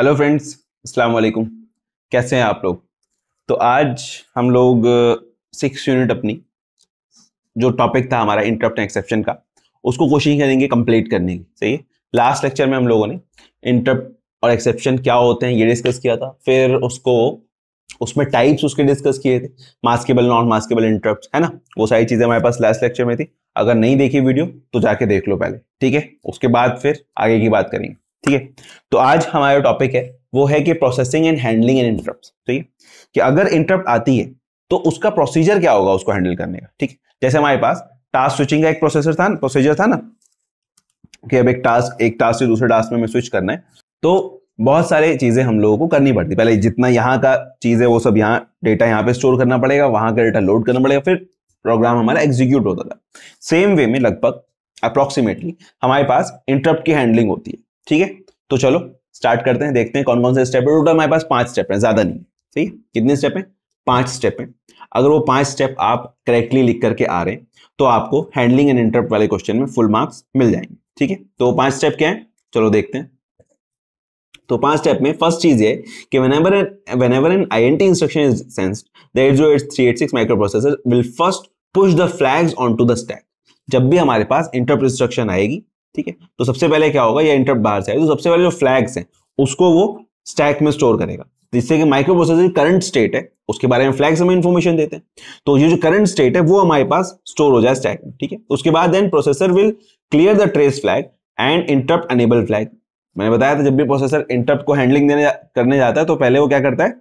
Hello friends अस्सलाम वालेकुम कैसे हैं आप लोग तो आज हम लोग सिक्स यूनिट अपनी जो टॉपिक था हमारा इंटरप्ट एक्सेप्शन का उसको कोशिश करेंगे कंप्लीट करने की सही है लास्ट लेक्चर में हम लोगों ने इंटरप्ट और एक्सेप्शन क्या होते हैं ये डिस्कस किया था फिर उसको उसमें टाइप्स उसके डिस्कस किए थे मास्केबल नॉन मास्केबल इंटरप्ट है ना वो सारी चीज़ें हमारे पास लास्ट लेक्चर में थी अगर नहीं देखी वीडियो तो जाके देख लो पहले ठीक है उसके बाद फिर आगे की बात करेंगे ठीक है तो आज हमारा टॉपिक है वो है कि processing and handling and interrupt ठीक है कि अगर इंटरप्ट आती है तो उसका प्रोसीजर क्या होगा उसको हैंडल करने का ठीक है जैसे हमारे पास टास्क स्विचिंग का एक प्रोसेसर था प्रोसीजर था ना कि अब एक टास्क एक टास्क से दूसरे टास्क में हमें स्विच करना है तो बहुत सारे चीजें हम लोगों को करनी पड़ती पहले जितना यहाँ का चीज है वो सब यहाँ डेटा यहाँ पे स्टोर करना पड़ेगा वहां का डेटा लोड करना पड़ेगा फिर प्रोग्राम हमारा एग्जीक्यूट होता था सेम वे में लगभग अप्रोक्सीमेटली हमारे पास इंटरप्ट की हैंडलिंग होती है ठीक है तो चलो स्टार्ट करते हैं देखते हैं कौन कौन से स्टेप है टोटल हमारे पास पांच स्टेप है ज्यादा नहीं ठीक है कितने स्टेप है पांच स्टेप है अगर वो पांच स्टेप आप करेक्टली लिख करके आ रहे हैं तो आपको हैंडलिंग एंड इंटरप्ट वाले क्वेश्चन में फुल मार्क्स मिल जाएंगे ठीक है तो पांच स्टेप क्या है चलो देखते हैं तो पांच स्टेप में फर्स्ट चीज ये कि whenever an whenever an INT instruction is sensed, the 80836 microprocessor will first push the flags onto the जब भी हमारे पास इंटरप्ट इंस्ट्रक्शन आएगी ठीक है तो सबसे पहले क्या होगा यह इंटरप्ट बाहर से आएगा तो सबसे पहले जो फ्लैग्स हैं उसको वो स्टैक में स्टोर करेगा जिससे कि माइक्रो प्रोसेसर करंट स्टेट है उसके बारे में फ्लैग्स हमें इन्फॉर्मेशन देते हैं तो ये जो करंट स्टेट है वो हमारे पास स्टोर हो जाए स्टैक में ठीक है उसके बाद then processor will clear the trace flag and interrupt enable flag मैंने बताया था जब भी प्रोसेसर इंटरप्ट को हैंडलिंग देने जा, करने जाता है तो पहले वो क्या करता है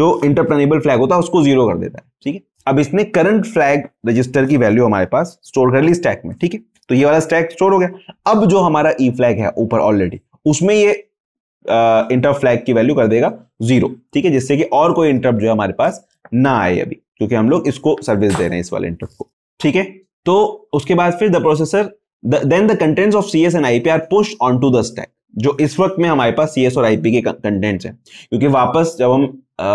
जो इंटरप्ट अनेबल फ्लैग होता है उसको जीरो कर देता है ठीक है अब इसने करंट फ्लैग रजिस्टर की वैल्यू हमारे पास स्टोर कर ली स्टैक में ठीक है तो ये वाला स्टैक स्टोर हो गया अब जो हमारा ई e फ्लैग है ऊपर ऑलरेडी उसमें ये इंटर फ्लैग की वैल्यू कर देगा जीरो ठीक है जिससे कि और कोई इंटरप्ट जो है हमारे पास ना आए अभी क्योंकि हम लोग इसको सर्विस दे रहे हैं इस वाले इंटरप्ट को ठीक है तो उसके बाद फिर the processor then the contents of C S and I P are push on to the stack जो इस वक्त में हमारे पास सी और आईपी के कंटेंट्स हैं क्योंकि वापस जब हम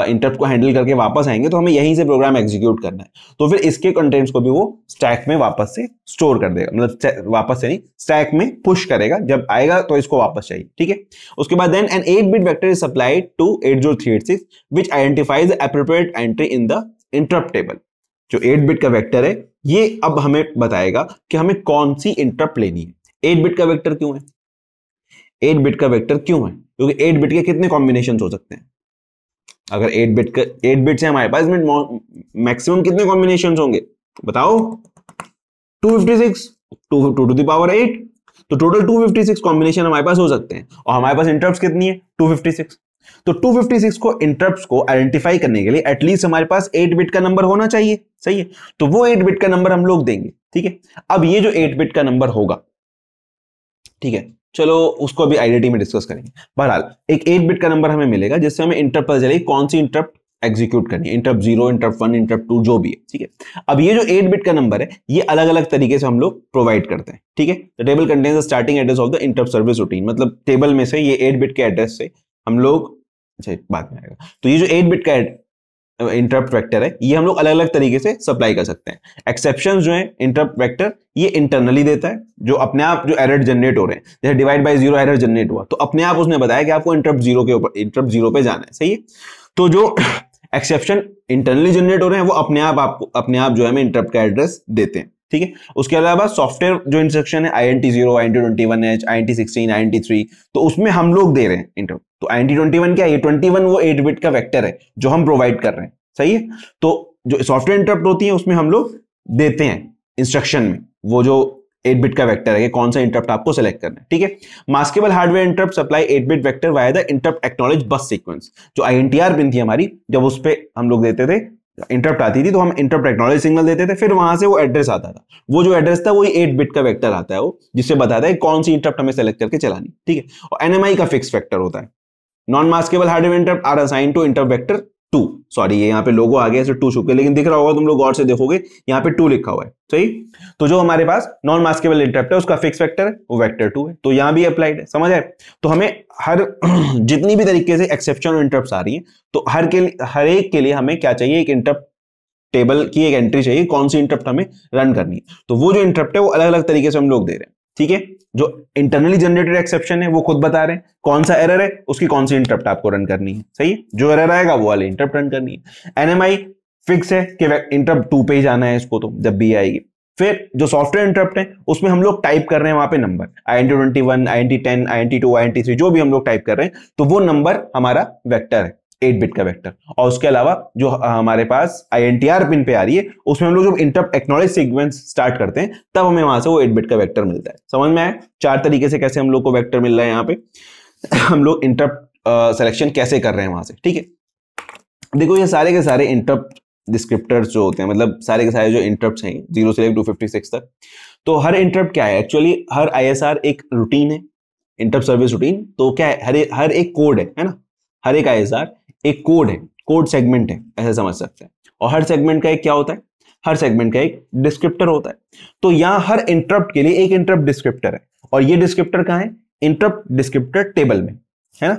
इंटरप्ट को हैंडल करके वापस आएंगे तो हमें यहीं से प्रोग्राम एग्जीक्यूट करना है तो फिर इसके कंटेंट्स को भी वो स्टैक में वापस से स्टोर कर देगा मतलब वापस से नहीं स्टैक में पुश करेगा जब आएगा तो इसको वापस चाहिए ठीक है उसके बाद then an eight bit vector is supplied to eight zero three eight six which identifies appropriate entry in the interrupt table जो एट बिट का वैक्टर है ये अब हमें बताएगा कि हमें कौन सी इंटरप्ट लेनी है एट बिट का वैक्टर क्यों है एट बिट का वेक्टर क्यों है क्योंकि एट बिट के कितने कॉम्बिनेशन हो सकते हैं अगर एट बिट का एट बिट से हमारे पास इसमें मैक्सिमम कितने कॉम्बिनेशन होंगे बताओ 256 2 टू टू दावर 8 तो टोटल 256 कॉम्बिनेशन हमारे पास हो सकते हैं और हमारे पास इंटरप्ट कितनी है 256 तो 256 को इंटरप्ट को आइडेंटिफाई करने के लिए एटलीस्ट हमारे पास 8 बिट का नंबर होना चाहिए सही है तो वो 8 बिट का नंबर हम लोग देंगे ठीक है अब ये जो 8 बिट का नंबर होगा ठीक है चलो उसको अभी आईडीटी में डिस्कस करेंगे बहरहाल एक एट बिट का नंबर हमें मिलेगा जिससे हमें इंटरप्ट पता चलेगी कौन सी इंटरप्ट एग्जीक्यूट करनी है interrupt zero interrupt one interrupt two जो भी है ठीक है अब ये जो एट बिट का नंबर है ये अलग अलग तरीके से हम लोग प्रोवाइड करते हैं ठीक है table content starting address of the inter service routine मतलब टेबल में से ये एट बिट के एड्रेस से हम लोग अच्छा बात में आएगा तो ये जो एट बिट का इंटरप्ट वेक्टर है ये हम लोग अलग अलग तरीके से सप्लाई कर सकते हैं एक्सेप्शन जो है इंटरप्ट वेक्टर ये इंटरनली देता है जो अपने आप जो एरर जनरेट हो रहे हैं जैसे divide by zero error generate हुआ तो अपने आप उसने बताया कि आपको इंटरप्ट जीरो के ऊपर इंटरप्ट जीरो पे जाना है सही है तो जो एक्सेप्शन इंटरनली जनरेट हो रहे हैं वो अपने आप आपको अपने आप जो है इंटरप्ट का एड्रेस देते हैं ठीक है उसके अलावा सॉफ्टवेयर जो इंस्ट्रक्शन है I N T zero I N T twenty one H I N T sixteen I N T three तो उसमें हम लोग दे रहे हैं इंटरप्ट तो आई ट्वेंटी वन क्या है ट्वेंटी वन वो एट बिट का वैक्टर है जो हम प्रोवाइड कर रहे हैं सही है तो जो सॉफ्टवेयर इंटरप्ट होती है उसमें हम लोग देते हैं इंस्ट्रक्शन में वो जो एट बिट का वेक्टर है कि कौन सा इंटरप्ट आपको सेलेक्ट करना है ठीक है maskable hardware interrupt supply eight bit vector via the interrupt acknowledge bus sequence जो आईएनटीआर पिन थी हमारी जब उस पर हम लोग देते थे इंटरप्ट आती थी तो हम इंटरप्ट एक्नोलेज सिग्नल देते थे फिर वहां से वो एड्रेस आता था वो जो एड्रेस था वही एट बिट का वेक्टर आता है वो जिससे बताता है कौन सी इंटरप्ट हमें सेलेक्ट करके चलानी ठीक है और एनएमआई का फिक्स फैक्टर होता है non maskable hardware interrupt are assign to inter vector two sorry ये यहाँ पे लोगो आ गया टू छुप लेकिन दिख रहा होगा तुम लोग गौर से देखोगे यहाँ पे टू लिखा हुआ है सही तो जो हमारे पास नॉन मास्केबल इंटरप्ट है उसका फिक्स फैक्टर है वो वेक्टर टू है तो यहाँ भी अप्लाइड है समझ आए तो हमें हर जितनी भी तरीके से एक्सेप्शन और इंटरप्ट आ रही है तो हर के हर एक के लिए हमें क्या चाहिए एक इंटरप्ट टेबल की एक एंट्री चाहिए कौन सी इंटरप्ट हमें रन करनी है तो वो जो इंटरप्ट है वो अलग अलग तरीके से हम लोग दे रहे हैं ठीक है जो इंटरनली जनरेटेड एक्सेप्शन है वो खुद बता रहे हैं कौन सा एरर है उसकी कौन सी इंटरप्ट आपको रन करनी है सही है जो एरर आएगा वो वाले इंटरप्ट रन करनी है एनएमआई फिक्स है कि इंटरप्ट टू पे ही जाना है इसको तो जब भी आएगी फिर जो सॉफ्टवेयर इंटरप्ट है उसमें हम लोग टाइप कर रहे हैं वहां पे number I N T twenty one I N T ten I N T two I N T three जो भी हम लोग टाइप कर रहे हैं तो वो नंबर हमारा वेक्टर है एट बिट का वेक्टर और उसके अलावा जो हमारे पास आईएनटीआर पिन पे आ रही है उसमें हम लोग जब इंटर एक्नोलेज सीक्वेंस स्टार्ट करते हैं तब हमें वहां से वो एट बिट का वेक्टर मिलता है समझ में आया चार तरीके से कैसे हम लोग को वेक्टर मिल रहा है यहाँ पे हम लोग इंटरप्ट सिलेक्शन कैसे कर रहे हैं वहां से ठीक है देखो ये सारे के सारे इंटरप्ट डिस्क्रिप्टर्स जो होते हैं मतलब सारे के सारे जो इंटरप्ट हैं जीरो से लेकर टू फिफ्टी सिक्स तक तो हर इंटरप्ट क्या है एक्चुअली हर आईएसआर एक रूटीन है इंटरप्ट सर्विस रूटीन तो क्या है हर हर एक कोड है है ना हर एक आईएसआर एक कोड है कोड सेगमेंट है ऐसे समझ सकते हैं और हर सेगमेंट का एक क्या होता है हर सेगमेंट का एक डिस्क्रिप्टर होता है तो यहां हर इंटरप्ट के लिए एक इंटरप्ट डिस्क्रिप्टर है और ये डिस्क्रिप्टर कहा है इंटरप्ट डिस्क्रिप्टर टेबल में है ना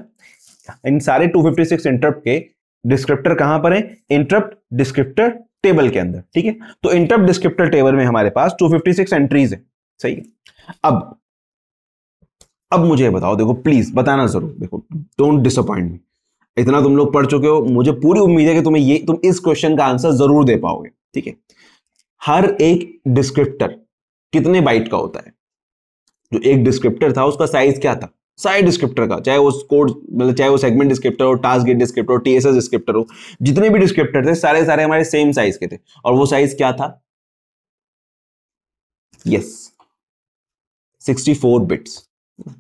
इन सारे 256 फिफ्टी के डिस्क्रिप्टर कहां पर है इंटरप्ट डिस्क्रिप्टर टेबल के अंदर ठीक है तो इंटरप्ट डिस्क्रिप्टर टेबल में हमारे पास 256 एंट्रीज है सही है अब अब मुझे बताओ देखो प्लीज बताना जरूर देखो डोंट डिसअपॉइंट मी इतना तुम लोग पढ़ चुके हो मुझे पूरी उम्मीद है कि तुम्हें ये तुम इस क्वेश्चन का आंसर जरूर दे पाओगे ठीक है हर एक डिस्क्रिप्टर कितने बाइट का होता है जो एक डिस्क्रिप्टर था उसका साइज क्या था साइड डिस्क्रिप्टर का चाहे वो कोड मतलब चाहे वो सेगमेंट डिस्क्रिप्टर हो टास्क गेट डिस्क्रिप्टर हो टीएसएस डिस्क्रिप्टर हो जितने भी डिस्क्रिप्टर थे सारे सारे हमारे सेम साइज के थे और वो साइज क्या था यस सिक्सटी फोर बिट्स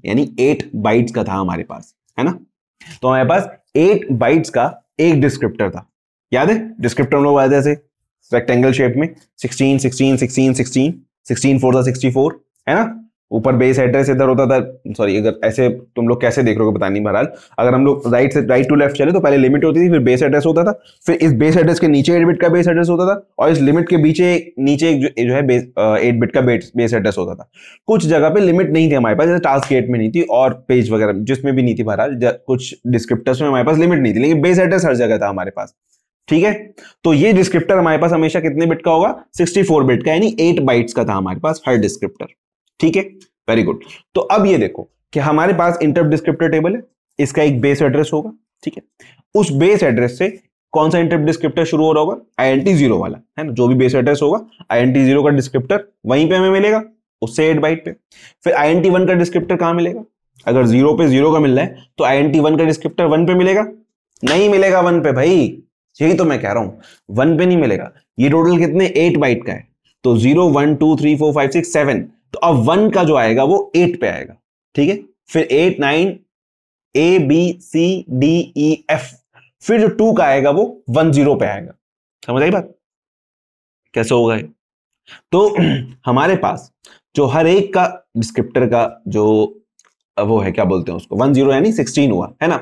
यानी एट बाइट्स का था हमारे पास है ना तो हमारे पास एट बाइट्स का एक डिस्क्रिप्टर था याद है डिस्क्रिप्टर हम लोग आया था ऐसे रेक्टेंगल शेप में sixteen sixteen sixteen sixteen sixteen four था सिक्सटी फोर है ना ऊपर बेस एड्रेस इधर होता था सॉरी अगर ऐसे तुम लोग कैसे देख रहे हो पता नहीं बहरहाल अगर हम लोग राइट से राइट टू लेफ्ट चले तो पहले लिमिट होती थी फिर बेस एड्रेस होता था फिर इस बेस एड्रेस के नीचे एट बिट का बेस एड्रेस होता था और इस लिमिट के बीचे नीचे जो, जो है बेस एट बिट का बेस एड्रेस होता था कुछ जगह पे लिमिट नहीं थी हमारे पास जैसे टास्क एट में नहीं थी और पेज वगैरह जिसमें भी नहीं थी बहरहाल कुछ डिस्क्रिप्टर्स में हमारे पास लिमिट नहीं थी लेकिन बेस एड्रेस हर जगह था हमारे पास ठीक है तो ये डिस्क्रिप्टर हमारे पास हमेशा कितने बिट का होगा फोर बिट का यानी एट बाइट्स का था हमारे पास हर डिस्क्रिप्टर ठीक है वेरी गुड तो अब ये देखो कि हमारे पास इंटर डिस्क्रिप्टर टेबल है इसका एक बेस एड्रेस होगा ठीक है उस बेस एड्रेस से कौन सा इंटर डिस्क्रिप्टर शुरू हो रहा होगा आई एन टी जीरो वाला है ना जो भी बेस एड्रेस होगा आई एन टी जीरो का डिस्क्रिप्टर वहीं पे हमें मिलेगा उससे एट बाइट पे फिर आई एन टी वन का डिस्क्रिप्टर कहां मिलेगा अगर जीरो पे जीरो का मिल रहा है तो आई एन टी वन का डिस्क्रिप्टर वन पे मिलेगा नहीं मिलेगा वन पे भाई यही तो मैं कह रहा हूं वन पे नहीं मिलेगा ये टोटल कितने एट बाइट का है तो zero one two three four five six seven अब वन का जो आएगा वो एट पे आएगा ठीक है फिर eight nine A B C D E F फिर जो टू का आएगा वो वन जीरो पे आएगा समझ आई बात कैसे होगा ये तो हमारे पास जो हर एक का डिस्क्रिप्टर का जो वो है क्या बोलते हैं उसको वन जीरो यानी सिक्सटीन हुआ है ना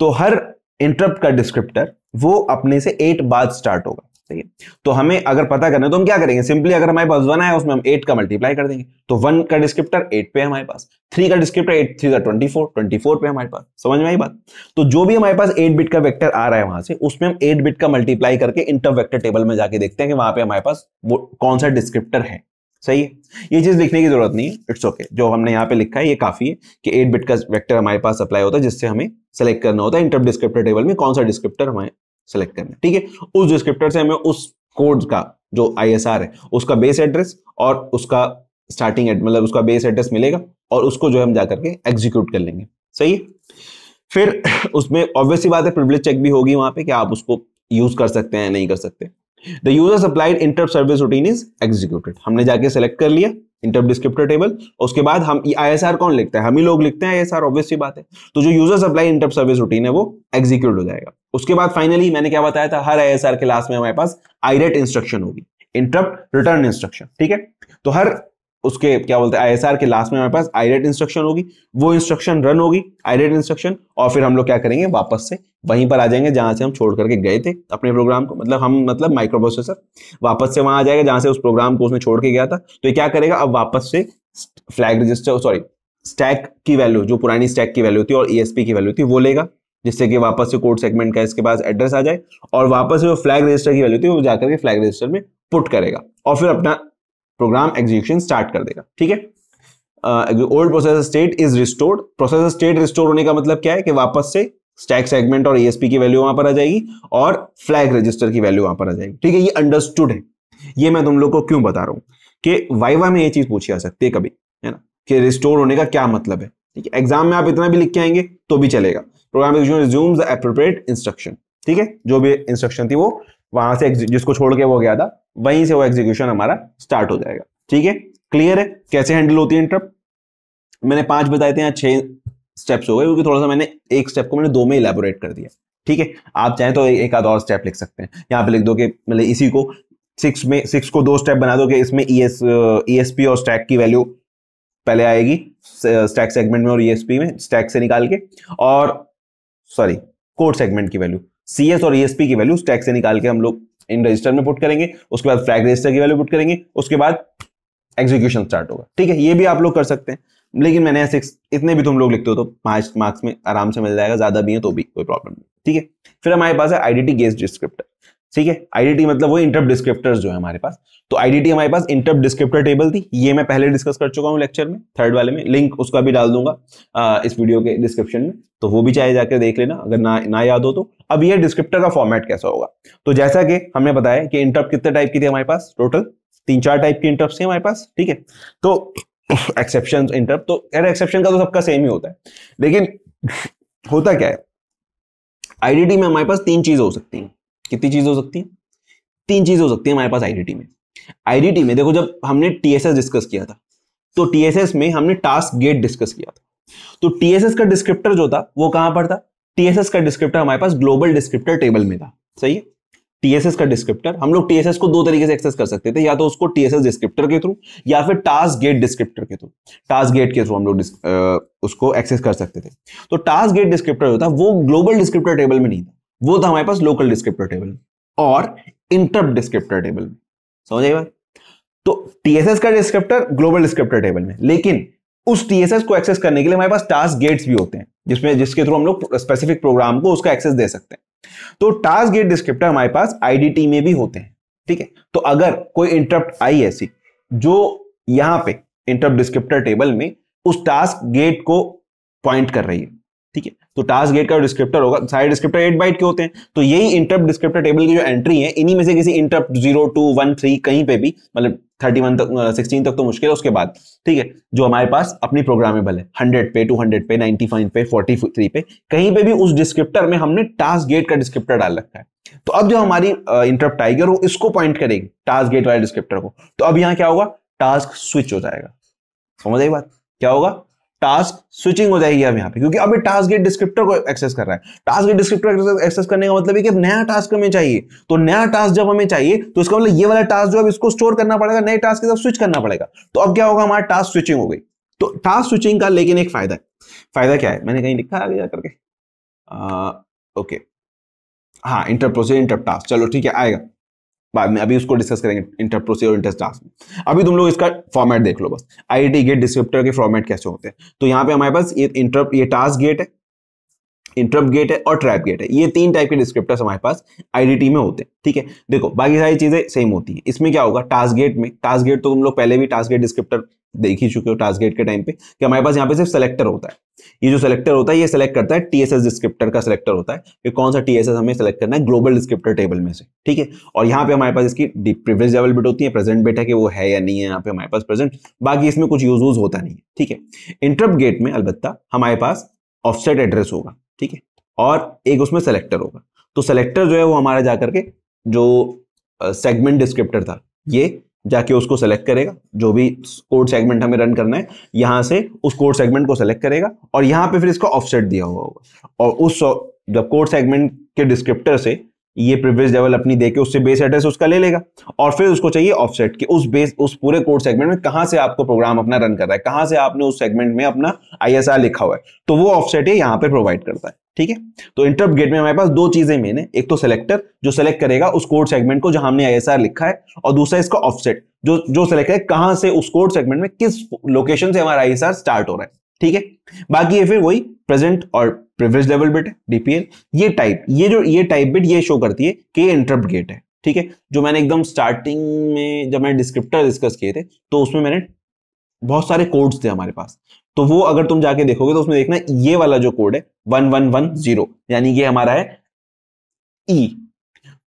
तो हर इंटरप्ट का डिस्क्रिप्टर वो अपने से एट बाद स्टार्ट होगा सही है तो हमें अगर पता करना है तो हम क्या करेंगे सिंपली अगर हमारे पास वन है उसमें हम एट का मल्टीप्लाई कर देंगे तो वन का डिस्क्रिप्टर एट पे हमारे पास थ्री का descriptor eight three twenty four twenty four पे हमारे पास समझ में आई बात तो जो भी हमारे पास एट बिट का वेक्टर आ रहा है वहां से उसमें हम एट बिट का मल्टीप्लाई करके इंटर वेक्टर टेबल में जाके देखते हैं कि वहां पे हमारे पास वो कौन सा डिस्क्रिप्टर है सही है ये चीज लिखने की जरूरत नहीं है इट्स ओके okay. जो हमने यहाँ पे लिखा है ये काफी है कि एट बिट का वेक्टर हमारे पास अप्लाई होता है जिससे हमें सेलेक्ट करना होता है इंटर डिस्क्रिप्टर टेबल में कौन सा डिस्क्रिप्टर हमें सेलेक्ट करना ठीक है उस डिस्क्रिप्टर से हमें उस कोड का जो आई है उसका बेस एड्रेस और उसका स्टार्टिंग एड मतलब उसका बेस एड्रेस मिलेगा और उसको जो हम जा करके एग्जीक्यूट कर लेंगे सही है फिर उसमें ऑब्वियसली बात है प्रिवलेज चेक भी होगी वहां पे कि आप उसको यूज कर सकते हैं नहीं कर सकते the user supplied inter service routine is executed हमने जाके सेलेक्ट कर लिया इन डिस्क्रिप्टर टेबल उसके बाद हम आई e कौन लिखता है हम ही लोग लिखते हैं आई ऑब्वियस सी बात है तो जो user supply inter service routine है वो एग्जीक्यूट हो जाएगा उसके बाद फाइनली मैंने क्या बताया था हर आई के लास्ट में हमारे पास आईरेट इंस्ट्रक्शन होगी इंटरप्ट रिटर्न इंस्ट्रक्शन ठीक है तो हर उसके क्या बोलते हैं आई के लास्ट में हमारे पास आईरेट इंस्ट्रक्शन होगी वो इंस्ट्रक्शन रन होगी आईरेट इंस्ट्रक्शन और फिर हम लोग क्या करेंगे वापस से वहीं पर आ जाएंगे जहां से हम छोड़ करके गए थे अपने प्रोग्राम को मतलब हम मतलब माइक्रो प्रोसेसर वापस से वहां आ जाएगा जहां से उस प्रोग्राम को उसने छोड़ के गया था तो ये क्या करेगा अब वापस से फ्लैग रजिस्टर सॉरी स्टैक की वैल्यू जो पुरानी स्टैक की वैल्यू थी और ईएसपी e की वैल्यू थी वो लेगा जिससे कि वापस से कोड सेगमेंट का इसके पास एड्रेस आ जाए और वापस से जो फ्लैग रजिस्टर की वैल्यू थी वो जाकर के फ्लैग रजिस्टर में पुट करेगा और फिर अपना प्रोग्राम एग्जीक्यूशन स्टार्ट कर देगा ठीक है old process state is restored process state restore होने का मतलब क्या है कि वापस से स्टैक सेगमेंट और ईएसपी की वैल्यू वहां पर आ जाएगी और फ्लैग रजिस्टर की वैल्यू वहां पर आ जाएगी ठीक है ये अंडरस्टूड है ये मैं तुम लोग को क्यों बता रहा हूं कि वाइवा में ये चीज पूछी जा सकती है कभी है ना कि रिस्टोर होने का क्या मतलब है ठीक है एग्जाम में आप इतना भी लिख के आएंगे तो भी चलेगा program resume the appropriate instruction ठीक है जो भी इंस्ट्रक्शन थी वो वहां से जिसको छोड़ के वो गया था वहीं से वो एग्जीक्यूशन हमारा स्टार्ट हो जाएगा ठीक है क्लियर है कैसे हैंडल होती है इंटरप्ट मैंने पांच बताए थे यहाँ छह स्टेप्स हो गए क्योंकि थोड़ा सा मैंने एक स्टेप को मैंने दो में इलेबोरेट कर दिया ठीक है आप चाहें तो एक आध और स्टेप लिख सकते हैं यहाँ पे लिख दो कि मतलब इसी को सिक्स में सिक्स को दो स्टेप बना दो कि इसमें ई e एस e और स्टैक की वैल्यू पहले आएगी स्टैक सेगमेंट में और ई e में स्टैक से निकाल के और सॉरी कोड सेगमेंट की वैल्यू सी और ई की वैल्यू स्टैक से निकाल के हम लोग इन रजिस्टर में पुट करेंगे उसके बाद फ्लैग रजिस्टर की वैल्यू पुट करेंगे उसके बाद एग्जीक्यूशन स्टार्ट होगा ठीक है ये भी आप लोग कर सकते हैं लेकिन मैंने ऐसे इतने भी तुम लोग लिखते हो तो पांच मार्क्स में आराम से मिल जाएगा ज्यादा भी है तो भी कोई प्रॉब्लम नहीं ठीक है फिर हमारे पास है आईडीटी गेस्ट डिस्क्रिप्टर ठीक है आईडीटी मतलब वो इंटरप डिस्क्रिप्टर्स जो है हमारे पास तो आईडीटी हमारे पास इंटरप्ट डिस्क्रिप्टर टेबल थी ये मैं पहले डिस्कस कर चुका हूँ लेक्चर में थर्ड वाले में लिंक उसका भी डाल दूंगा आ, इस वीडियो के डिस्क्रिप्शन में तो वो भी चाहे जाकर देख लेना अगर ना ना याद हो तो अब ये डिस्क्रिप्टर का फॉर्मेट कैसा होगा तो जैसा कि हमने बताया कि इंटरप्ट कितने टाइप की थी हमारे पास टोटल तीन चार टाइप की इंटरप्स थी हमारे पास ठीक है तो एक्सेप्शन इंटरप्ट तो यार एक्सेप्शन का तो सबका सेम ही होता है लेकिन होता क्या है आईडीटी में हमारे पास तीन चीज हो सकती है कितनी चीज हो सकती है तीन चीज हो सकती है हमारे पास आईडीटी में आईडीटी में देखो जब हमने टीएसएस डिस्कस किया था तो टीएसएस में हमने टास्क गेट डिस्कस किया था तो टीएसएस का डिस्क्रिप्टर जो था वो कहां पर था टीएसएस का डिस्क्रिप्टर हमारे पास ग्लोबल डिस्क्रिप्टर टेबल में था सही है टीएसएस का डिस्क्रिप्टर हम लोग टीएसएस को दो तरीके से एक्सेस कर सकते थे या तो उसको टीएसएस डिस्क्रिप्टर के थ्रू या फिर टास्क गेट डिस्क्रिप्टर के थ्रू टास्क गेट के थ्रू हम लोग उसको एक्सेस कर सकते थे तो टास्क गेट डिस्क्रिप्टर जो था वो ग्लोबल डिस्क्रिप्टर टेबल में नहीं था वो था हमारे पास लोकल डिस्क्रिप्टर टेबल और इंटर डिस्क्रिप्टर टेबल समझ आई बात तो टीएसएस का डिस्क्रिप्टर ग्लोबल डिस्क्रिप्टर टेबल में लेकिन उस टीएसएस को एक्सेस करने के लिए हमारे पास टास्क गेट्स भी होते हैं जिसमें जिसके थ्रू हम लोग स्पेसिफिक प्रोग्राम को उसका एक्सेस दे सकते हैं तो टास्क गेट डिस्क्रिप्टर हमारे पास आईडीटी में भी होते हैं ठीक है तो अगर कोई इंटरप्ट आई ऐसी जो यहां पे इंटरप्ट डिस्क्रिप्टर टेबल में उस टास्क गेट को पॉइंट कर रही है ठीक है तो टास्क गेट का डिस्क्रिप्टर होगा सारे डिस्क्रिप्टर एट बाइट के होते हैं तो यही इंटरप्ट डिस्क्रिप्टर टेबल की जो एंट्री है इन्हीं में से किसी interrupt zero two one three कहीं पे भी मतलब थर्टी वन तक सिक्सटीन तक तो मुश्किल है उसके बाद ठीक है जो हमारे पास अपनी प्रोग्रामेबल है हंड्रेड पे टू हंड्रेड पे नाइनटी फाइव पे फोर्टी थ्री पे कहीं पे भी उस डिस्क्रिप्टर में हमने टास्क गेट का डिस्क्रिप्टर डाल रखा है तो अब जो हमारी इंटरप्ट टाइगर वो इसको पॉइंट करेगी टास्क गेट वाले डिस्क्रिप्टर को तो अब यहाँ क्या होगा टास्क स्विच हो जाएगा समझ आई बात क्या होगा टास्क स्विचिंग हो जाएगी अब यहाँ पे क्योंकि अभी टास्क गेट डिस्क्रिप्टर को एक्सेस कर रहा है टास्क गेट डिस्क्रिप्टर एक्सेस करने का मतलब है कि नया टास्क हमें चाहिए तो नया टास्क जब हमें चाहिए तो इसका मतलब ये वाला टास्क जो अब इसको स्टोर करना पड़ेगा नए टास्क के साथ स्विच करना पड़ेगा तो अब क्या होगा हमारा टास्क स्विचिंग हो गई तो टास्क स्विचिंग का लेकिन एक फायदा है फायदा क्या है मैंने कहीं लिखा आगे जाकर के ओके हाँ इंटर प्रोसेस इंटर टास्क चलो ठीक है आएगा बाद में अभी उसको डिस्कस करेंगे इंटरप्रोसी और इंटरस्टास में अभी तुम लोग इसका फॉर्मेट देख लो बस आई गेट डिस्क्रिप्टर के फॉर्मेट कैसे होते हैं तो यहाँ पे हमारे पास ये इंटर ये टास्क गेट है इंटरप्ट गेट है और ट्रैप गेट है ये तीन टाइप के डिस्क्रिप्टर्स हमारे पास आईडीटी में होते हैं ठीक है देखो बाकी सारी चीजें सेम होती हैं इसमें क्या होगा टास्क गेट में टास्क गेट तो हम लोग पहले भी टास्क गेट डिस्क्रिप्टर देख ही चुके हो टास्क गेट के टाइम पे कि हमारे पास यहाँ पे सिर्फ सेलेक्टर होता है ये जो सेलेक्टर होता है ये सेलेक्ट करता है टीएसएस डिस्क्रिप्टर का सेलेक्टर होता है कि कौन सा टीएसएस हमें सेलेक्ट करना है ग्लोबल डिस्क्रिप्टर टेबल में से ठीक है और यहाँ पे हमारे पास इसकी प्रीवियस लेवल बिट होती है प्रेजेंट बिट है कि वो है या नहीं है यहाँ पे हमारे पास प्रेजेंट बाकी इसमें कुछ यूज होता नहीं है ठीक है इंटरप्ट गेट में अलबत्ता हमारे पास ऑफसेट एड्रेस होगा ठीक है और एक उसमें सेलेक्टर होगा तो सेलेक्टर जो है वो हमारा जा करके जो सेगमेंट डिस्क्रिप्टर था ये जाके उसको सेलेक्ट करेगा जो भी कोड सेगमेंट हमें रन करना है यहां से उस कोड सेगमेंट को सेलेक्ट करेगा और यहां पे फिर इसका ऑफसेट दिया हुआ होगा और उस जब कोड सेगमेंट के डिस्क्रिप्टर से ये प्रीवियस लेवल अपनी देके उससे बेस एड्रेस उसका ले लेगा और फिर उसको चाहिए ऑफसेट कि उस बेस उस पूरे कोड सेगमेंट में कहां से आपको प्रोग्राम अपना रन कर रहा है कहां से आपने उस सेगमेंट में अपना आईएसआर लिखा हुआ है तो वो ऑफसेट ये यहां पर प्रोवाइड करता है ठीक है तो इंटरप्ट गेट में हमारे पास दो चीजें मेन है एक तो सिलेक्टर जो सिलेक्ट करेगा उस कोड सेगमेंट को जो हमने आईएसआर लिखा है और दूसरा इसका ऑफसेट जो जो सिलेक्ट है कहां से उस कोड सेगमेंट में किस लोकेशन से हमारा आईएसआर स्टार्ट हो रहा है ठीक है बाकी ये फिर वही प्रेजेंट और प्रिवेज लेवल बिट है डीपीएल ये टाइप ये जो ये टाइप बिट ये शो करती है कि इंटरप्ट गेट है ठीक है जो मैंने एकदम स्टार्टिंग में जब मैंने डिस्क्रिप्टर डिस्कस किए थे तो उसमें मैंने बहुत सारे कोड्स थे हमारे पास तो वो अगर तुम जाके देखोगे तो उसमें देखना ये वाला जो कोड है वन वन वन जीरो यानी ये हमारा है ई e.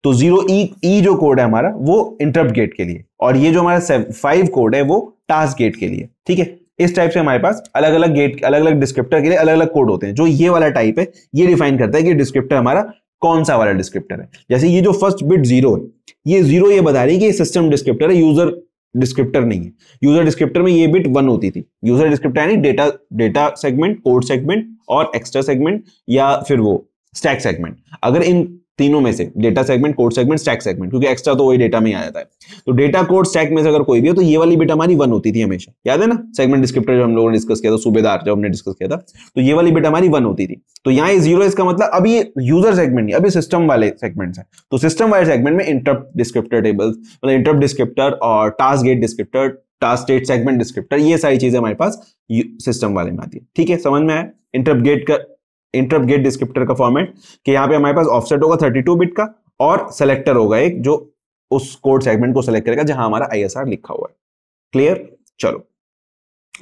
तो zero E e, E e जो कोड है हमारा वो इंटरप्ट गेट के लिए और ये जो हमारा फाइव कोड है वो टास्क गेट के लिए ठीक है इस टाइप से हमारे पास अलग अलग गेट अलग अलग डिस्क्रिप्टर के लिए अलग अलग कोड होते हैं जो ये वाला टाइप है ये डिफाइन करता है कि डिस्क्रिप्टर हमारा कौन सा वाला डिस्क्रिप्टर है जैसे ये जो फर्स्ट बिट जीरो है ये जीरो ये बता रही है कि सिस्टम डिस्क्रिप्टर है यूजर डिस्क्रिप्टर नहीं है यूजर डिस्क्रिप्टर में ये बिट वन होती थी यूजर डिस्क्रिप्टर यानी data data segment code segment और एक्स्ट्रा सेगमेंट या फिर वो स्टैक सेगमेंट अगर इन तीनों में से data segment code segment stack segment क्योंकि एक्स्ट्रा तो वही डेटा में आ जाता है तो डेटा कोड स्टैक में से अगर कोई भी हो तो ये वाली बिट हमारी वन होती थी हमेशा याद है ना सेगमेंट डिस्क्रिप्टर जो हम लोगों ने डिस्कस किया था सूबेदार जो हमने डिस्कस किया था तो ये वाली बिट हमारी वन होती थी तो यहाँ जीरो इसका मतलब अभी यूजर सेगमेंट नहीं अभी सिस्टम वाले सेगमेंट है तो सिस्टम वाले सेगमेंट में इंटरप्ट डिस्क्रिप्टर टेबल मतलब इंटरप्ट डिस्क्रिप्टर और task gate descriptor task state segment descriptor ये सारी चीजें हमारे पास सिस्टम वाले में आती है ठीक है समझ में आया इंटरप्ट गेट का इंटरप गेट डिस्क्रिप्टर का फॉर्मेट कि यहाँ पे हमारे पास ऑफसेट होगा 32 बिट का और सेलेक्टर होगा एक जो उस कोड सेगमेंट को सेलेक्ट करेगा जहां हमारा आईएसआर लिखा हुआ है क्लियर चलो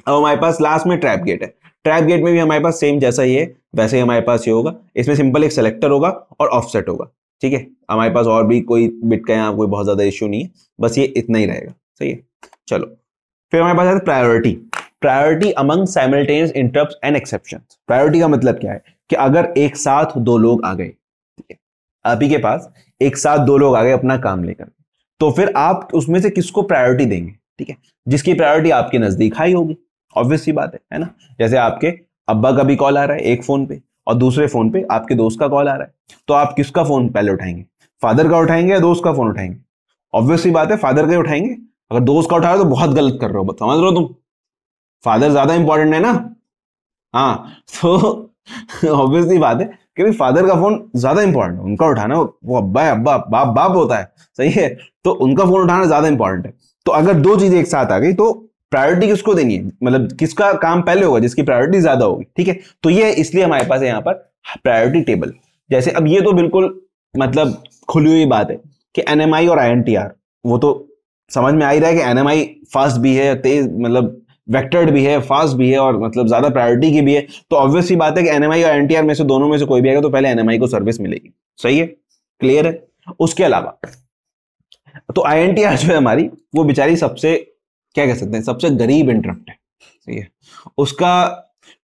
अब हमारे पास लास्ट में ट्रैप गेट है ट्रैप गेट में भी हमारे पास सेम जैसा ही है वैसे ही हमारे पास ये होगा इसमें सिंपल एक सेलेक्टर होगा और ऑफसेट होगा ठीक है हमारे पास और भी कोई बिट का यहाँ कोई बहुत ज्यादा इश्यू नहीं है बस ये इतना ही रहेगा सही है चलो फिर हमारे पास आता है priority priority among simultaneous interrupt and exception priority का मतलब क्या है कि अगर एक साथ दो लोग आ गए आप ही के पास एक साथ दो लोग आ गए अपना काम लेकर तो फिर आप उसमें से किसको प्रायोरिटी देंगे ठीक है जिसकी प्रायोरिटी आपके नजदीक हाई होगी ऑब्वियस ही बात है है ना जैसे आपके अब्बा का भी कॉल आ रहा है एक फोन पे और दूसरे फोन पे आपके दोस्त का कॉल आ रहा है तो आप किसका फोन पहले उठाएंगे फादर का उठाएंगे या दोस्त का फोन उठाएंगे ऑब्वियसली बात है फादर का उठाएंगे अगर दोस्त का उठा रहे हो तो बहुत गलत कर रहे हो समझ रहे हो तुम फादर ज्यादा इंपॉर्टेंट है ना हाँ तो ऑब्वियसली बात है क्योंकि फादर का फोन ज्यादा इंपॉर्टेंट है उनका उठाना वो अब्बा है अब्बा बाप बाप होता है सही है तो उनका फोन उठाना ज्यादा इंपॉर्टेंट है तो अगर दो चीजें एक साथ आ गई तो प्रायोरिटी किसको देनी है मतलब किसका काम पहले होगा जिसकी प्रायोरिटी ज्यादा होगी ठीक है तो ये इसलिए हमारे पास है यहाँ पर प्रायोरिटी टेबल जैसे अब ये तो बिल्कुल मतलब खुली हुई बात है कि एनएमआई और आईएनटीआर वो तो समझ में आ ही रहा है कि एनएमआई फास्ट भी है तेज मतलब वेक्टर्ड भी है फास्ट भी है और मतलब ज्यादा प्रायोरिटी की भी है तो ऑब्वियसली बात है कि एनएमआई और एनटीआर में से दोनों में से कोई भी आएगा तो पहले एनएमआई को सर्विस मिलेगी सही है क्लियर है उसके अलावा तो आई जो है हमारी वो बेचारी सबसे क्या कह सकते हैं सबसे गरीब इंटरप्ट है सही है उसका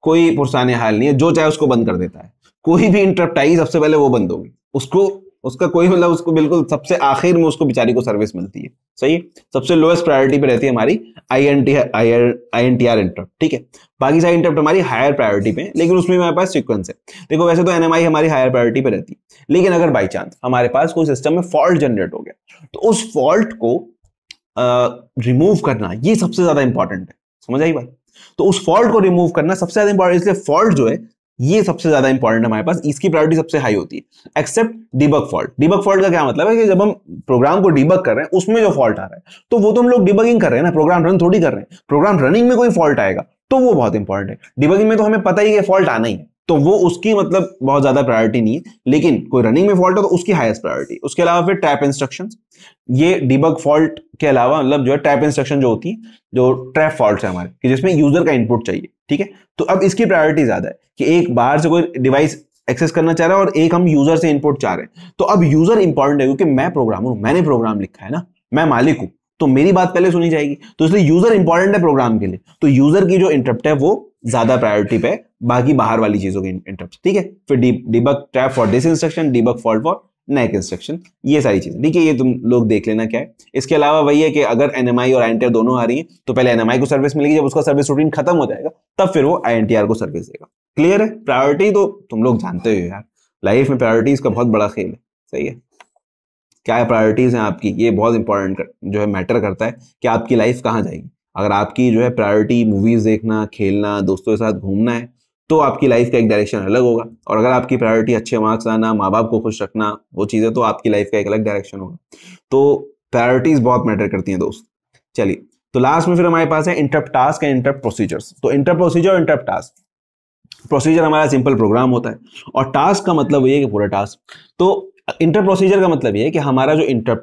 कोई पुरसाने हाल नहीं है जो चाहे उसको बंद कर देता है कोई भी इंटरप्ट आई सबसे पहले वो बंद होगी उसको उसका कोई मतलब उसको बिल्कुल सबसे आखिर में उसको बेचारी को सर्विस मिलती है सही है सबसे लोएस्ट प्रायोरिटी पे रहती है हमारी I N T I N T R interrupt ठीक है बाकी सारी इंटरप्ट हमारी हायर प्रायोरिटी पे लेकिन उसमें हमारे पास सीक्वेंस है देखो वैसे तो एनएमआई हमारी हायर प्रायोरिटी पे रहती है लेकिन अगर बाई चांस हमारे पास कोई सिस्टम में फॉल्ट जनरेट हो गया तो उस फॉल्ट को रिमूव uh, करना ये सबसे ज्यादा इंपॉर्टेंट है समझ आई बात तो उस फॉल्ट को रिमूव करना सबसे ज्यादा इंपॉर्टेंट इसलिए फॉल्ट जो है ये सबसे ज्यादा इंपॉर्टेंट हमारे पास इसकी प्रायोरिटी सबसे हाई होती है except debug fault debug fault का क्या मतलब है कि जब हम प्रोग्राम को डिबक कर रहे हैं उसमें जो फॉल्ट आ रहा है तो वो तो हम लोग डिबगिंग कर रहे हैं ना प्रोग्राम रन थोड़ी कर रहे हैं प्रोग्राम रनिंग में कोई फॉल्ट आएगा तो वो बहुत इंपॉर्टेंट है डिबगिंग में तो हमें पता ही है फॉल्ट आना ही है तो वो उसकी मतलब बहुत ज्यादा प्रायोरिटी नहीं है लेकिन कोई रनिंग में फॉल्ट है तो उसकी हाईएस्ट प्रायोरिटी उसके अलावा फिर टैप इंस्ट्रक्शन ये डिबग फॉल्ट के अलावा मतलब जो है टैप इंस्ट्रक्शन जो होती है जो ट्रैप फॉल्ट है हमारे कि जिसमें यूजर का इनपुट चाहिए ठीक है तो अब इसकी प्रायोरिटी ज्यादा है कि एक बाहर से कोई डिवाइस एक्सेस करना चाह रहा है और एक हम यूजर से इनपुट चाह रहे हैं तो अब यूजर इंपॉर्टेंट है क्योंकि मैं प्रोग्रामर हूं मैंने प्रोग्राम लिखा है ना मैं मालिक हूं तो मेरी बात पहले सुनी जाएगी तो इसलिए यूजर इंपॉर्टेंट है प्रोग्राम के लिए तो यूजर की जो इंटरप्ट है वो ज्यादा प्रायोरिटी पे बाकी बाहर वाली चीजों की इंटरप्ट ठीक है फिर debug trap for this instruction debug fault for next instruction ये सारी चीजें ठीक है ये तुम लोग देख लेना क्या है इसके अलावा वही है कि अगर एनएमआई और एंटर दोनों आ रही है तो पहले एनएमआई को सर्विस मिलेगी जब उसका सर्विस रूटीन खत्म हो जाएगा तब फिर वो आई को सर्विस देगा क्लियर है प्रायोरिटी तो तुम लोग जानते हो यार लाइफ में प्रायोरिटीज का बहुत बड़ा खेल है सही है क्या है प्रायोरिटीज़ हैं आपकी ये बहुत इंपॉर्टेंट जो है मैटर करता है कि आपकी लाइफ कहाँ जाएगी अगर आपकी जो है प्रायोरिटी मूवीज़ देखना खेलना दोस्तों के साथ घूमना है तो आपकी लाइफ का एक डायरेक्शन अलग होगा और अगर आपकी प्रायोरिटी अच्छे मार्क्स आना माँ बाप को खुश रखना वो चीज़ें तो आपकी लाइफ का एक अलग डायरेक्शन होगा तो प्रायोरिटीज़ बहुत मैटर करती हैं दोस्त चलिए तो लास्ट में फिर हमारे पास है interrupt task and interrupt procedures तो inter procedure inter task procedure हमारा सिंपल प्रोग्राम होता है और टास्क का मतलब ये है पूरा टास्क तो इंटर प्रोसीजर का मतलब ये है कि हमारा जो इंटर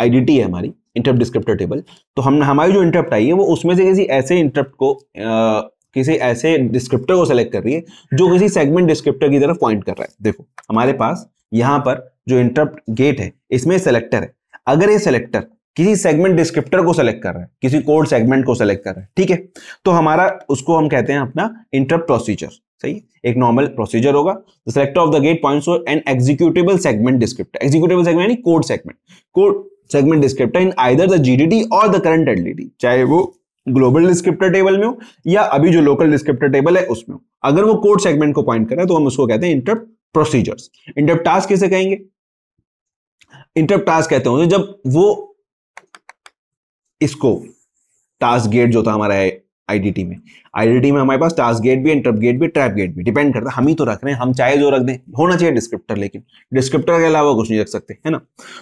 आईडीटी है हमारी इंटरप्ट डिस्क्रिप्टर टेबल तो हम हमारी जो इंटरप्ट आई है वो उसमें से किसी ऐसे इंटरप्ट को आ, किसी ऐसे डिस्क्रिप्टर को सेलेक्ट कर रही है जो किसी सेगमेंट डिस्क्रिप्टर की तरफ पॉइंट कर रहा है देखो हमारे पास यहाँ पर जो इंटरप्ट गेट है इसमें सेलेक्टर है अगर ये सेलेक्टर किसी सेगमेंट डिस्क्रिप्टर को सेलेक्ट कर रहा है किसी कोड सेगमेंट को सेलेक्ट कर रहा है ठीक है तो हमारा उसको हम कहते हैं अपना इंटरप्ट प्रोसीजर सही एक नॉर्मल प्रोसीजर होगा selector of the gate point and executable segment descriptor executable segment यानी code segment code segment descriptor in either the GDT or the current एलडीडी चाहे वो ग्लोबल डिस्क्रिप्टर टेबल में हो या अभी जो लोकल डिस्क्रिप्टर टेबल है उसमें हो अगर वो कोड सेगमेंट को पॉइंट कर रहा है तो हम उसको कहते हैं इंटरप्ट प्रोसीजर्स इंटरप्ट टास्क कैसे कहेंगे इंटरप्ट टास्क कहते हैं जब वो इसको टास्क गेट जो था हमारा आईडीटी में आईडीटी में हमारे पास टास्क गेट भी इंटरप गेट भी ट्रैप गेट भी डिपेंड करता है हम ही तो रख रहे हैं हम चाहे जो रख दें होना चाहिए डिस्क्रिप्टर लेकिन डिस्क्रिप्टर के अलावा कुछ नहीं रख सकते है ना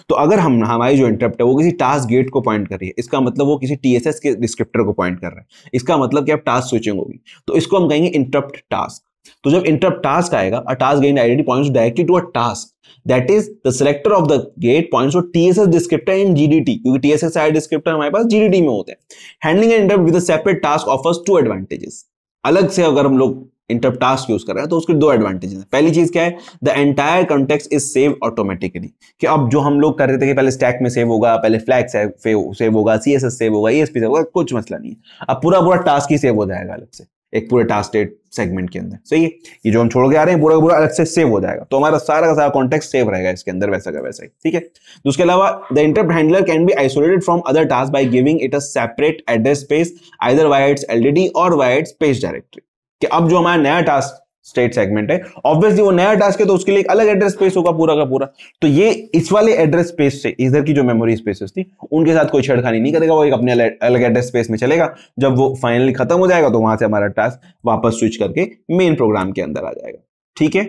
तो अगर हम हमारी जो इंटरप्ट है वो किसी टास्क गेट को पॉइंट कर रही है इसका मतलब वो किसी टीएसएस के डिस्क्रिप्टर को पॉइंट कर रहा है इसका मतलब कि आप टास्क स्विचिंग होगी तो इसको हम कहेंगे इंटरप्ट टास्क तो जब इंटरप्ट टास्क आएगा a task gate identity points directly to a task that is the selector of the gate points for TSS descriptor and GDT क्योंकि टीएसएस आई डिस्क्रिप्टर हमारे पास जीडीटी में होते हैं handling and interrupt with separate task offers two advantages अलग से अगर हम लोग इंटरप्ट टास्क यूज कर रहे हैं तो उसके दो एडवांटेजेस हैं पहली चीज क्या है the entire context is save automatically कि अब जो हम लोग कर रहे थे कि पहले स्टैक में सेव होगा पहले फ्लैग सेव होगा सी सेव होगा ई e सेव होगा कुछ मसला नहीं है अब पूरा पूरा टास्क ही सेव हो जाएगा अलग से एक पूरे टास्क डेट सेगमेंट के अंदर सही है ये जो हम छोड़ के आ रहे हैं पूरा पूरा अलग से सेव हो जाएगा तो हमारा सारा का सारा कॉन्टेक्ट सेव रहेगा इसके अंदर वैसा का वैसा ही ठीक है तो उसके अलावा the interrupt handler can be isolated from other task by giving it a separate address space either via LDT or via page directory कि अब जो हमारा नया टास्क स्टेट सेगमेंट है ऑब्वियसली वो नया टास्क है तो उसके लिए एक अलग एड्रेस स्पेस होगा पूरा का पूरा तो ये इस वाले एड्रेस स्पेस से इधर की जो मेमोरी स्पेसेस थी उनके साथ कोई छेड़खानी नहीं करेगा वो एक अपने अलग एड्रेस स्पेस में चलेगा जब वो फाइनली खत्म हो जाएगा तो वहां से हमारा टास्क वापस स्विच करके मेन प्रोग्राम के अंदर आ जाएगा ठीक है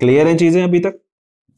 क्लियर है चीजें अभी तक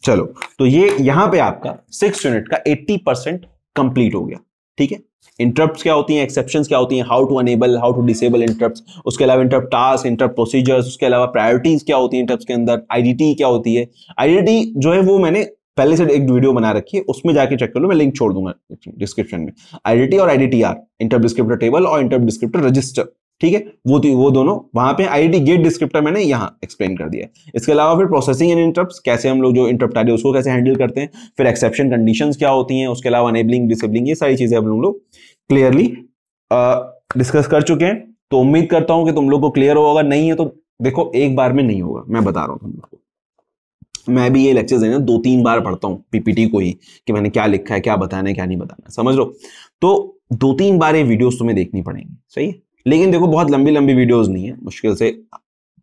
चलो तो ये यहां पर आपका सिक्स यूनिट का एट्टी परसेंट कंप्लीट हो गया ठीक है इंटरप्ट क्या होती हैं एक्सेप्शन क्या होती हैं how to enable how to disable interrupt उसके अलावा इंटरप्ट टास्क इंटरप्ट प्रोसीजर्स उसके अलावा प्रायोरिटीज क्या होती है इंटरप्ट के अंदर आईडीटी क्या होती है आईडीटी जो है वो मैंने पहले से एक वीडियो बना रखी है उसमें जाके चेक कर लो मैं लिंक छोड़ दूंगा डिस्क्रिप्शन में आईडीटी और आईडीटीआर इंटरप्ट डिस्क्रिप्टर टेबल और इंटरप्ट डिस्क्रिप्टर रजिस्टर ठीक है वो थी तो- वो दोनों वहां पे आईडी गेट डिस्क्रिप्टर मैंने यहाँ एक्सप्लेन कर दिया इसके अलावा फिर प्रोसेसिंग एंड इंटरप्ट कैसे हम लोग जो इंटरप्ट आ रही हैं उसको कैसे हैंडल करते हैं फिर एक्सेप्शन कंडीशन क्या होती हैं उसके अलावा अनेबलिंग डिसेबलिंग ये सारी चीजें हम लोग क्लियरली डिस्कस कर चुके हैं तो उम्मीद करता हूं कि तुम लोग को क्लियर होगा नहीं है तो देखो एक बार में नहीं होगा मैं बता रहा हूँ तुम लोग को मैं भी ये लेक्चर देना दो तीन बार पढ़ता हूँ पीपीटी को ही कि मैंने क्या लिखा है क्या बताना है क्या नहीं बताना समझ लो तो दो तीन बार ये वीडियोस तुम्हें देखनी पड़ेंगी सही है लेकिन देखो बहुत लंबी लंबी वीडियोस नहीं है मुश्किल से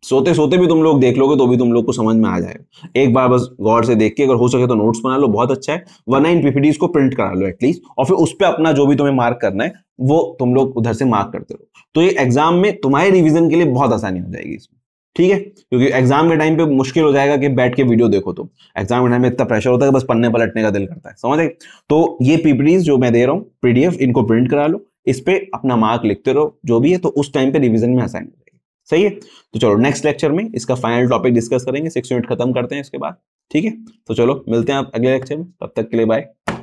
सोते सोते भी तुम लोग देख लोगे तो भी तुम लोग को समझ में आ जाएगा एक बार बस गौर से देख के अगर हो सके तो नोट्स बना लो बहुत अच्छा है वरना इन पीपीडीज को प्रिंट करा लो एटलीस्ट और फिर उस पर अपना जो भी तुम्हें मार्क करना है वो तुम लोग उधर से मार्क करते रहो तो ये एग्जाम में तुम्हारे रिविजन के लिए बहुत आसानी हो जाएगी इसमें ठीक है क्योंकि एग्जाम के टाइम पे मुश्किल हो जाएगा कि बैठ के वीडियो देखो तो एग्जाम के टाइम में इतना प्रेशर होता है बस पन्ने पलटने का दिल करता है समझ गए तो ये पीपीडीज जो मैं दे रहा हूँ पीडीएफ इनको प्रिंट करा लो इस पर अपना मार्क लिखते रहो जो भी है तो उस टाइम पे रिविजन में असाइन सही है तो चलो नेक्स्ट लेक्चर में इसका फाइनल टॉपिक डिस्कस करेंगे सिक्स यूनिट खत्म करते हैं इसके बाद ठीक है तो चलो मिलते हैं आप अगले लेक्चर में तब तक के लिए बाय